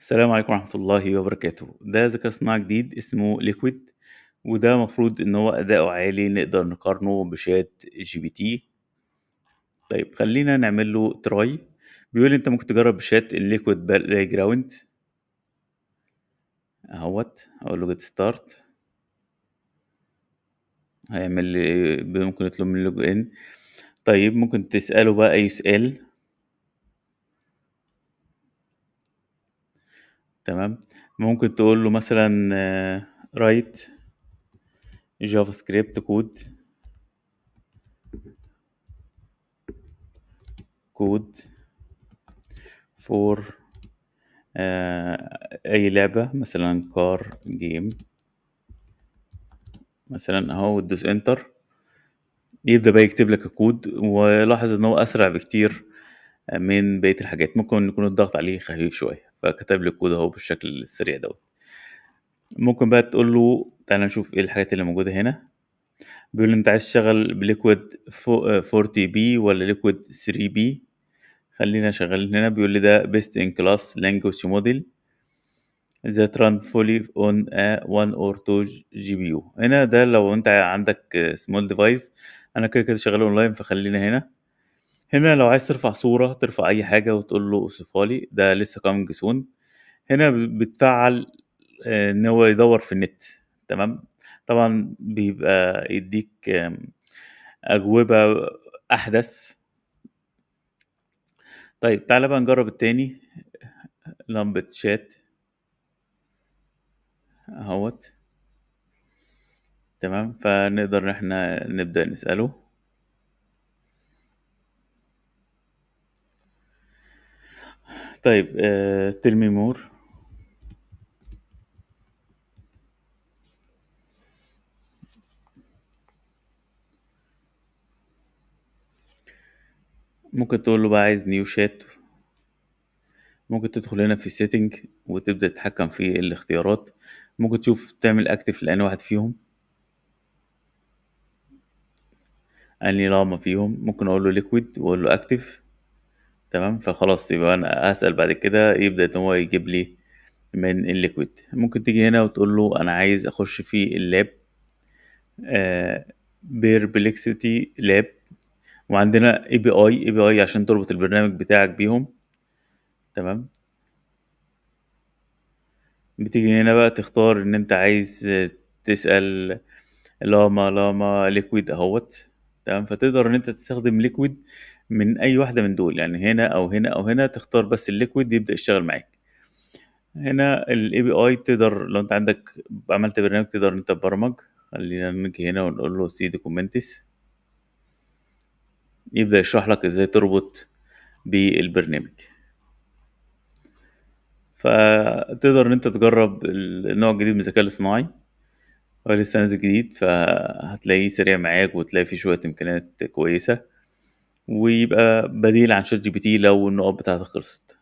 السلام عليكم ورحمة الله وبركاته ده ذكاء صناعي جديد اسمه ليكويد وده مفروض ان هو اداؤه عالي نقدر نقارنه بشات جي بي تي طيب خلينا نعمل له تراي بيقول انت ممكن تجرب شات الليكويد بلاي جراوند اهوت اقول له جيت ستارت هيعمل لي ممكن يطلب من لوج ان طيب ممكن تساله بقى اي سؤال تمام ممكن تقول له مثلا رايت جافا سكريبت كود كود فور اي لعبه مثلا كار جيم مثلا اهو وتدوس انتر يبدا بقى يكتب لك الكود ولاحظ ان هو اسرع بكتير آه، من بقيه الحاجات ممكن يكون الضغط عليه خفيف شويه فكتب لي الكود اهو بالشكل السريع دوت ممكن بقى تقول له تعالى نشوف ايه الحاجات اللي موجوده هنا بيقول انت عايز تشتغل بليكويد 40 بي ولا ليكويد 3 بي خلينا شغالين هنا بيقول لي ده بيست ان كلاس لانجوج موديل that run فولي اون a 1 اور 2 يو هنا ده لو انت عندك سمول ديفايس انا كده كده شغال اونلاين فخلينا هنا هنا لو عايز ترفع صورة ترفع أي حاجة وتقول له اوصفها ده لسه كامينج سون هنا بتفعل آه، إن هو يدور في النت تمام طبعا بيبقى يديك أجوبة أحدث طيب تعالى بقى نجرب التاني لمبة شات اهوت تمام فنقدر ان احنا نبدأ نسأله طيب تلمي آه، مور ممكن تقول له بقى عايز نيو شات ممكن تدخل هنا في سيتنج وتبدا تتحكم في الاختيارات ممكن تشوف تعمل اكتف لان واحد فيهم اني ما فيهم ممكن اقول له ليكويد واقول له اكتف تمام فخلاص يبقى انا اسال بعد كده يبدأ ان هو يجيب لي من الليكويد ممكن تيجي هنا وتقول له انا عايز اخش في اللاب بيربلكسيتي آه، لاب وعندنا اي بي اي اي بي اي عشان تربط البرنامج بتاعك بيهم تمام بتيجي هنا بقى تختار ان انت عايز تسأل لاما لاما ليكويد اهوت تمام فتقدر ان انت تستخدم ليكويد من اي واحده من دول يعني هنا او هنا او هنا تختار بس الليكويد يبدا يشتغل معاك هنا الاي بي اي تقدر لو انت عندك عملت برنامج تقدر انت تبرمج خلينا نيجي هنا ونقول له سي دوكومنتس يبدا يشرح لك ازاي تربط بالبرنامج فتقدر ان انت تجرب النوع الجديد من الذكاء الاصطناعي هو لسه نازل جديد فهتلاقيه سريع معاك وتلاقي فيه شويه امكانيات كويسه ويبقى بديل عن شات جي بي تي لو النقط بتاعته خلصت